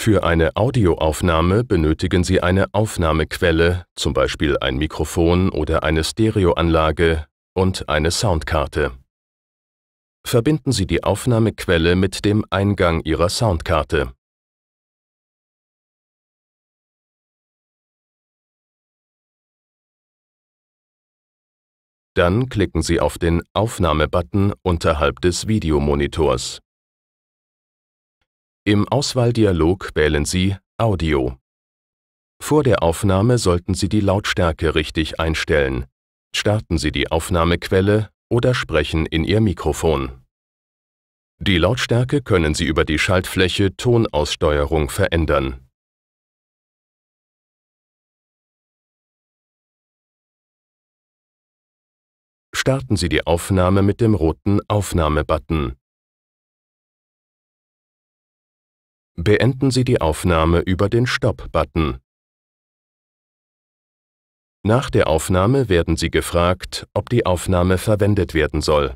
Für eine Audioaufnahme benötigen Sie eine Aufnahmequelle, zum Beispiel ein Mikrofon oder eine Stereoanlage, und eine Soundkarte. Verbinden Sie die Aufnahmequelle mit dem Eingang Ihrer Soundkarte. Dann klicken Sie auf den Aufnahmebutton unterhalb des Videomonitors. Im Auswahldialog wählen Sie Audio. Vor der Aufnahme sollten Sie die Lautstärke richtig einstellen. Starten Sie die Aufnahmequelle oder sprechen in Ihr Mikrofon. Die Lautstärke können Sie über die Schaltfläche Tonaussteuerung verändern. Starten Sie die Aufnahme mit dem roten Aufnahme-Button. Beenden Sie die Aufnahme über den Stopp-Button. Nach der Aufnahme werden Sie gefragt, ob die Aufnahme verwendet werden soll